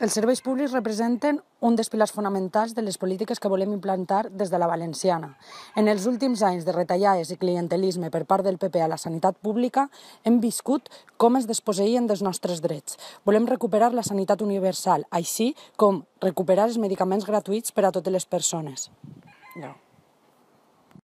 Els serveis públics representen un dels pilars fonamentals de les polítiques que volem implantar des de la valenciana. En els últims anys de retallades i clientelisme per part del PP a la sanitat pública, hem viscut com es desposeïen dels nostres drets. Volem recuperar la sanitat universal, així com recuperar els medicaments gratuïts per a totes les persones. No.